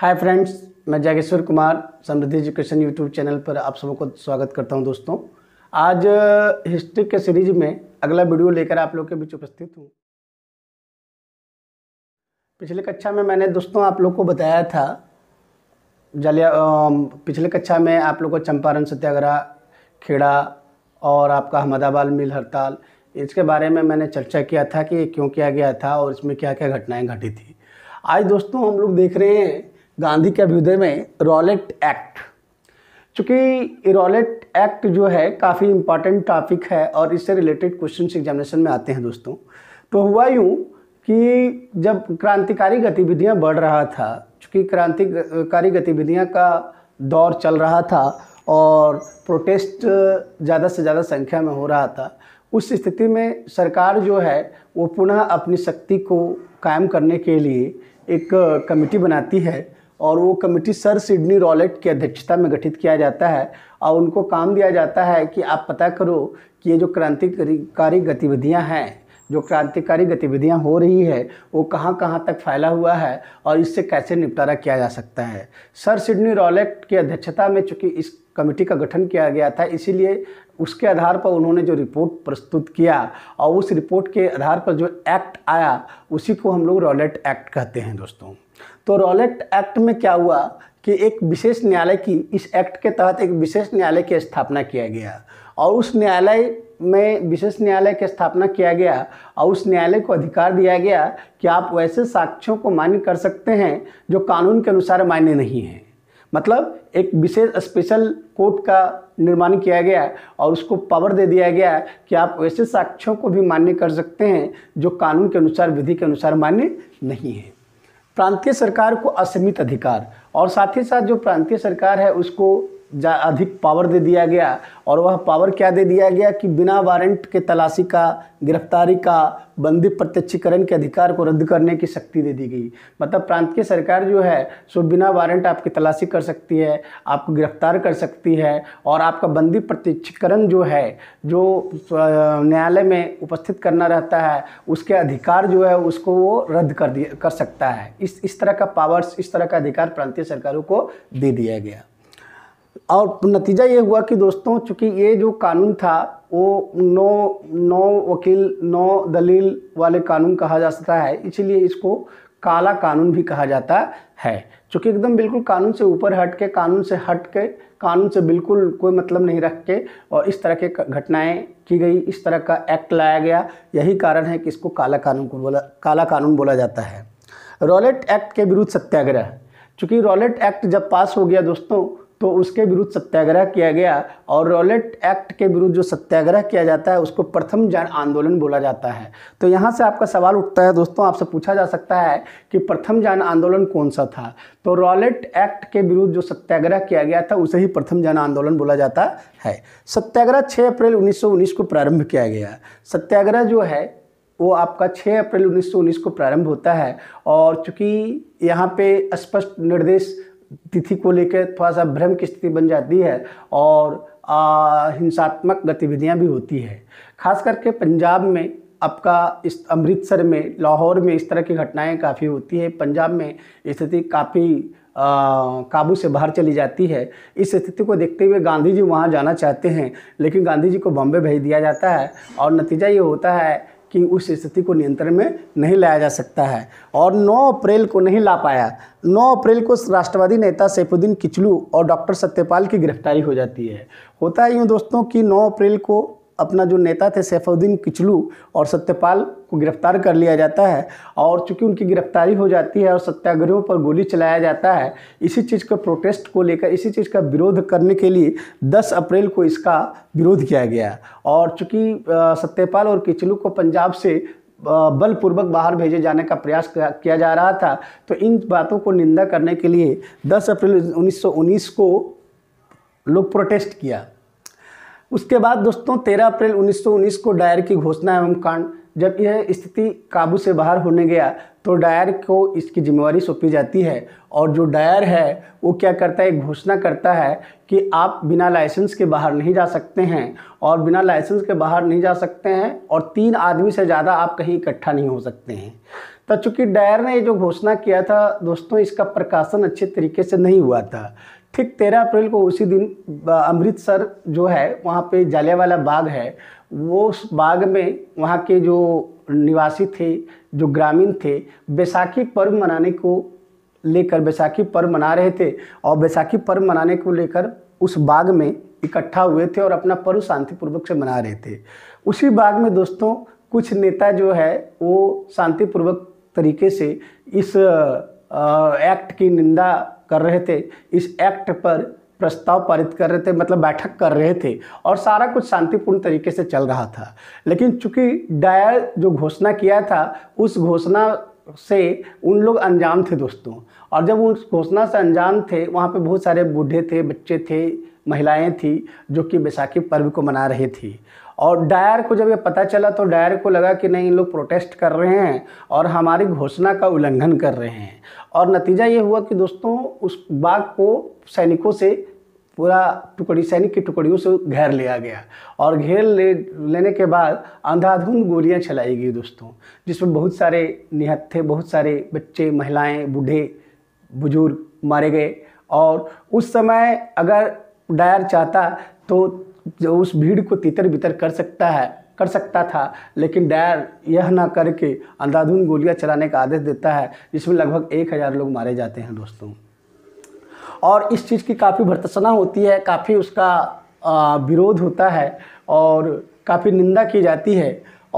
हाय friends मैं Jageshwar Kumar Samriddhi education YouTube channel पर आप सबको स्वागत करता हूं दोस्तों आज हिस्ट्री के सीरीज में अगला वीडियो लेकर आप लोग के बीच उपस्थित हूं पिछले कक्षा में मैंने दोस्तों आप लोग को बताया था जलिया पिछले कक्षा में आप लोग को चंपारण सत्याग्रह खेड़ा और आपका अहमदाबाद मिल हड़ताल इसके बारे में मैंने चर्चा किया था कि क्यों किया गया था और इसमें क्या क्या घटनाएं घटी थी आज दोस्तों हम लोग देख रहे हैं गांधी के अभ्युदय में रॉलेट एक्ट चूँकि रॉलेट एक्ट जो है काफ़ी इम्पॉर्टेंट टॉपिक है और इससे रिलेटेड क्वेश्चन एग्जामिनेशन में आते हैं दोस्तों तो हुआ यूँ कि जब क्रांतिकारी गतिविधियां बढ़ रहा था चूँकि क्रांतिकारी गतिविधियां का दौर चल रहा था और प्रोटेस्ट ज़्यादा से ज़्यादा संख्या में हो रहा था उस स्थिति में सरकार जो है वो पुनः अपनी शक्ति को कायम करने के लिए एक कमेटी बनाती है और वो कमेटी सर सिडनी रॉलेट की अध्यक्षता में गठित किया जाता है और उनको काम दिया जाता है कि आप पता करो कि ये जो क्रांतिकारी गतिविधियां हैं जो क्रांतिकारी गतिविधियां हो रही है वो कहाँ कहाँ तक फैला हुआ है और इससे कैसे निपटारा किया जा सकता है सर सिडनी रॉलेट की अध्यक्षता में चूँकि इस कमेटी का गठन किया गया था इसीलिए उसके आधार पर उन्होंने जो रिपोर्ट प्रस्तुत किया और उस रिपोर्ट के आधार पर जो एक्ट आया उसी को हम लोग रॉलेट एक्ट कहते हैं दोस्तों तो रॉलेट एक्ट में क्या हुआ कि एक विशेष न्यायालय की इस एक्ट के तहत एक विशेष न्यायालय की स्थापना किया गया और उस न्यायालय में विशेष न्यायालय की स्थापना किया गया और उस न्यायालय को अधिकार दिया गया कि आप वैसे साक्ष्यों को मान्य कर सकते हैं जो कानून के अनुसार मान्य नहीं हैं मतलब एक विशेष स्पेशल कोर्ट का निर्माण किया गया और उसको पावर दे दिया गया कि आप वैसे साक्ष्यों को भी मान्य कर सकते हैं जो कानून के अनुसार विधि के अनुसार मान्य नहीं है प्रांतीय सरकार को असीमित अधिकार और साथ ही साथ जो प्रांतीय सरकार है उसको अधिक पावर दे दिया गया और वह पावर क्या दे दिया गया कि बिना वारंट के तलाशी का गिरफ्तारी का बंदी प्रत्यक्षीकरण के अधिकार को रद्द करने की शक्ति दे दी गई मतलब प्रांत की सरकार जो है सो बिना वारंट आपकी तलाशी कर सकती है आपको गिरफ्तार कर सकती है और आपका बंदी प्रत्यक्षीकरण जो है जो न्यायालय में उपस्थित करना रहता है उसके अधिकार जो है उसको वो रद्द कर दिया कर सकता है इस इस तरह का पावर्स इस तरह का अधिकार प्रांतीय सरकारों को दे दिया गया और नतीजा ये हुआ कि दोस्तों चूँकि ये जो कानून था वो नौ नौ वकील नौ दलील वाले कानून कहा जा सकता है इसीलिए इसको काला कानून भी कहा जाता है चूँकि एकदम बिल्कुल कानून से ऊपर हट के कानून से हट के कानून से बिल्कुल कोई मतलब नहीं रख के और इस तरह के घटनाएं की गई इस तरह का एक्ट लाया गया यही कारण है कि इसको काला कानून को बोला काला कानून बोला जाता है रॉलेट एक्ट के विरुद्ध सत्याग्रह चूँकि रॉलेट एक्ट जब पास हो गया दोस्तों तो उसके विरुद्ध सत्याग्रह किया गया और रॉलेट एक्ट के विरुद्ध जो सत्याग्रह किया जाता है उसको प्रथम जन आंदोलन बोला जाता है तो यहाँ से आपका सवाल उठता है दोस्तों आपसे पूछा जा सकता है कि प्रथम जन आंदोलन कौन सा था तो रॉलेट एक्ट के विरुद्ध जो सत्याग्रह किया गया था उसे ही प्रथम जन आंदोलन बोला जाता है सत्याग्रह छः अप्रैल उन्नीस को प्रारंभ किया गया सत्याग्रह जो है वो आपका 6 अप्रैल 1919 को प्रारंभ होता है और चूंकि यहाँ पे स्पष्ट निर्देश तिथि को लेकर थोड़ा सा भ्रम की स्थिति बन जाती है और हिंसात्मक गतिविधियां भी होती है खास करके पंजाब में आपका इस अमृतसर में लाहौर में इस तरह की घटनाएं काफ़ी होती है पंजाब में स्थिति काफ़ी काबू से बाहर चली जाती है इस स्थिति को देखते हुए गांधी जी वहाँ जाना चाहते हैं लेकिन गांधी जी को बॉम्बे भेज दिया जाता है और नतीजा ये होता है कि उस स्थिति को नियंत्रण में नहीं लाया जा सकता है और 9 अप्रैल को नहीं ला पाया 9 अप्रैल को राष्ट्रवादी नेता सैफुद्दीन किचलू और डॉक्टर सत्यपाल की गिरफ्तारी हो जाती है होता है यूँ दोस्तों कि 9 अप्रैल को अपना जो नेता थे सैफुद्दीन किचलू और सत्यपाल को गिरफ्तार कर लिया जाता है और चूंकि उनकी गिरफ्तारी हो जाती है और सत्याग्रहों पर गोली चलाया जाता है इसी चीज़ के प्रोटेस्ट को लेकर इसी चीज़ का विरोध करने के लिए 10 अप्रैल को इसका विरोध किया गया और चूंकि सत्यपाल और किचलू को पंजाब से बलपूर्वक बाहर भेजे जाने का प्रयास किया जा रहा था तो इन बातों को निंदा करने के लिए दस अप्रैल उन्नीस को लोग प्रोटेस्ट किया उसके बाद दोस्तों 13 अप्रैल 1919 को डायर की घोषणा एवं कांड जब यह स्थिति काबू से बाहर होने गया तो डायर को इसकी जिम्मेवारी सौंपी जाती है और जो डायर है वो क्या करता है घोषणा करता है कि आप बिना लाइसेंस के बाहर नहीं जा सकते हैं और बिना लाइसेंस के बाहर नहीं जा सकते हैं और तीन आदमी से ज़्यादा आप कहीं इकट्ठा नहीं हो सकते हैं तो चूँकि डायर ने जो घोषणा किया था दोस्तों इसका प्रकाशन अच्छे तरीके से नहीं हुआ था ठीक तेरह अप्रैल को उसी दिन अमृतसर जो है वहाँ पे जालियावाला बाग है वो उस बाग में वहाँ के जो निवासी थे जो ग्रामीण थे बैसाखी पर्व मनाने को लेकर बैसाखी पर्व मना रहे थे और बैसाखी पर्व मनाने को लेकर उस बाग में इकट्ठा हुए थे और अपना पर्व शांतिपूर्वक से मना रहे थे उसी बाग में दोस्तों कुछ नेता जो है वो शांतिपूर्वक तरीके से इस एक्ट की निंदा कर रहे थे इस एक्ट पर प्रस्ताव पारित कर रहे थे मतलब बैठक कर रहे थे और सारा कुछ शांतिपूर्ण तरीके से चल रहा था लेकिन चूंकि डायर जो घोषणा किया था उस घोषणा से उन लोग अनजान थे दोस्तों और जब उस घोषणा से अनजान थे वहाँ पे बहुत सारे बूढ़े थे बच्चे थे महिलाएं थी जो कि बैसाखी पर्व को मना रहे थी और डायर को जब ये पता चला तो डायर को लगा कि नहीं इन लोग प्रोटेस्ट कर रहे हैं और हमारी घोषणा का उल्लंघन कर रहे हैं और नतीजा ये हुआ कि दोस्तों उस बाग को सैनिकों से पूरा टुकड़ी सैनिक की टुकड़ियों से घेर लिया गया और घेर ले लेने के बाद अंधाधुंध गोलियां चलाई गई दोस्तों जिसमें बहुत सारे निहत्थे बहुत सारे बच्चे महिलाएं बूढ़े बुजुर्ग मारे गए और उस समय अगर डायर चाहता तो जो उस भीड़ को तितर बितर कर सकता है कर सकता था लेकिन डायर यह ना करके अंधाधुन गोलियां चलाने का आदेश देता है जिसमें लगभग एक हज़ार लोग मारे जाते हैं दोस्तों और इस चीज़ की काफ़ी भर्तसना होती है काफ़ी उसका विरोध होता है और काफ़ी निंदा की जाती है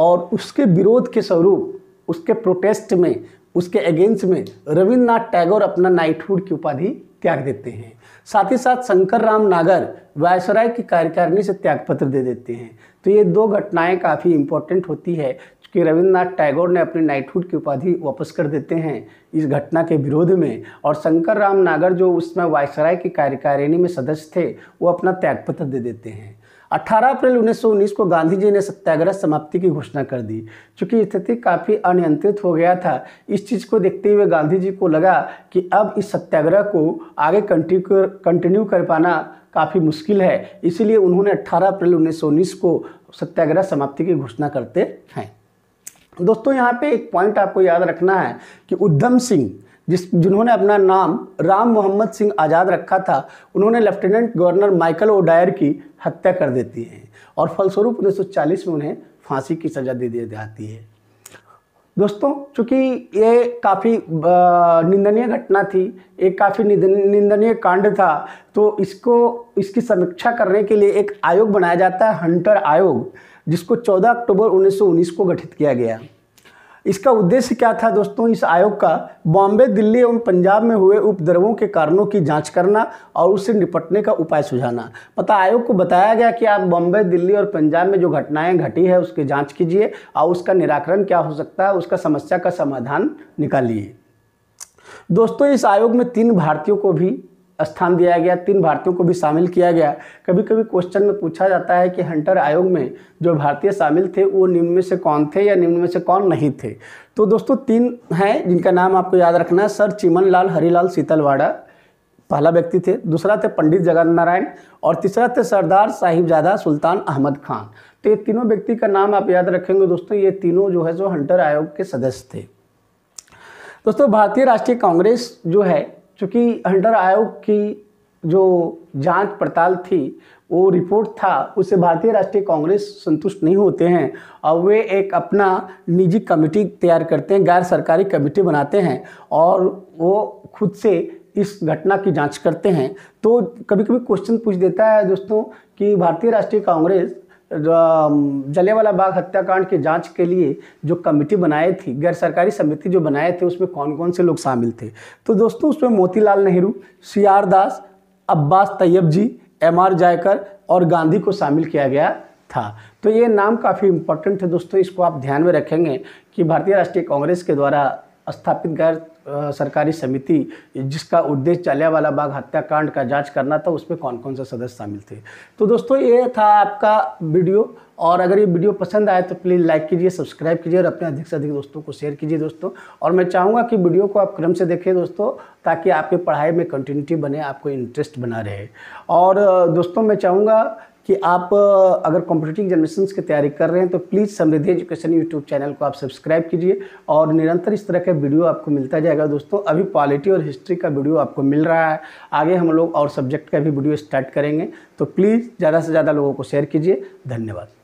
और उसके विरोध के स्वरूप उसके प्रोटेस्ट में उसके अगेंस्ट में रविन्द्रनाथ टैगोर अपना नाइटहुड की उपाधि त्याग देते हैं साथ ही साथ शंकर राम नागर वायसराय की कार्यकारिणी से त्यागपत्र दे देते हैं तो ये दो घटनाएं काफ़ी इंपॉर्टेंट होती है कि रविंद्रनाथ टैगोर ने अपनी नाइटहुड की उपाधि वापस कर देते हैं इस घटना के विरोध में और शंकर राम नागर जो उसमें वायसराय की कार्यकारिणी में सदस्य थे वो अपना त्यागपत्र दे देते हैं 18 अप्रैल 1919 को गांधी जी ने सत्याग्रह समाप्ति की घोषणा कर दी चूँकि स्थिति काफ़ी अनियंत्रित हो गया था इस चीज़ को देखते हुए गांधी जी को लगा कि अब इस सत्याग्रह को आगे कंटिन्यू कंटिन्यू कर पाना काफ़ी मुश्किल है इसीलिए उन्होंने 18 अप्रैल 1919 को सत्याग्रह समाप्ति की घोषणा करते हैं दोस्तों यहाँ पे एक पॉइंट आपको याद रखना है कि उद्धम सिंह जिस जिन्होंने अपना नाम राम मोहम्मद सिंह आज़ाद रखा था उन्होंने लेफ्टिनेंट गवर्नर माइकल ओडायर की हत्या कर देती है और फलस्वरूप उन्नीस में उन्हें फांसी की सज़ा दे दी जाती है दोस्तों चूंकि ये काफ़ी निंदनीय घटना थी एक काफ़ी निंदनीय कांड था तो इसको इसकी समीक्षा करने के लिए एक आयोग बनाया जाता है हंटर आयोग जिसको 14 अक्टूबर 1919 को गठित किया गया इसका उद्देश्य क्या था दोस्तों इस आयोग का बॉम्बे दिल्ली एवं पंजाब में हुए उपद्रवों के कारणों की जांच करना और उससे निपटने का उपाय सुझाना पता आयोग को बताया गया कि आप बॉम्बे दिल्ली और पंजाब में जो घटनाएं घटी है उसकी जांच कीजिए और उसका निराकरण क्या हो सकता है उसका समस्या का समाधान निकालिए दोस्तों इस आयोग में तीन भारतीयों को भी स्थान दिया गया तीन भारतीयों को भी शामिल किया गया कभी कभी क्वेश्चन में पूछा जाता है कि हंटर आयोग में जो भारतीय शामिल थे वो निम्न में से कौन थे या निम्न में से कौन नहीं थे तो दोस्तों तीन हैं जिनका नाम आपको याद रखना है सर चिमन लाल हरिलाल शीतलवाड़ा पहला व्यक्ति थे दूसरा थे पंडित जगन्नाथ नारायण और तीसरा थे सरदार साहिबजादा सुल्तान अहमद खान तो ये तीनों व्यक्ति का नाम आप याद रखेंगे दोस्तों ये तीनों जो है जो हंटर आयोग के सदस्य थे दोस्तों भारतीय राष्ट्रीय कांग्रेस जो है चूँकि हंटर आयोग की जो जांच पड़ताल थी वो रिपोर्ट था उससे भारतीय राष्ट्रीय कांग्रेस संतुष्ट नहीं होते हैं और वे एक अपना निजी कमेटी तैयार करते हैं गैर सरकारी कमेटी बनाते हैं और वो खुद से इस घटना की जांच करते हैं तो कभी कभी क्वेश्चन पूछ देता है दोस्तों कि भारतीय राष्ट्रीय कांग्रेस जलेवाला बाग हत्याकांड की जांच के लिए जो कमेटी बनाई थी गैर सरकारी समिति जो बनाए थे उसमें कौन कौन से लोग शामिल थे तो दोस्तों उसमें Motilal Nehru C R Das Abbas Tyabji M R Jayakar और गांधी को शामिल किया गया था तो ये नाम काफ़ी इम्पोर्टेंट है दोस्तों इसको आप ध्यान में रखेंगे कि भारतीय राष्ट्रीय कांग्रेस के द्वारा स्थापित गैर सरकारी समिति जिसका उद्देश्य जालियावाला बाग हत्याकांड का जांच करना था उसमें कौन कौन सा सदस्य शामिल थे तो दोस्तों ये था आपका वीडियो और अगर ये वीडियो पसंद आए तो प्लीज़ लाइक कीजिए सब्सक्राइब कीजिए और अपने अधिक से अधिक दोस्तों को शेयर कीजिए दोस्तों और मैं चाहूँगा कि वीडियो को आप क्रम से देखें दोस्तों ताकि आपके पढ़ाई में कंटिन्यूटी बने आपको इंटरेस्ट बना रहे और दोस्तों मैं चाहूँगा कि आप अगर कॉम्पिटेटिव एग्जामिनेशन की तैयारी कर रहे हैं तो please Samriddhi education YouTube channel को आप सब्सक्राइब कीजिए और निरंतर इस तरह का वीडियो आपको मिलता जाएगा दोस्तों अभी पॉलिटी और हिस्ट्री का वीडियो आपको मिल रहा है आगे हम लोग और सब्जेक्ट का भी वीडियो स्टार्ट करेंगे तो प्लीज़ ज़्यादा से ज़्यादा लोगों को शेयर कीजिए धन्यवाद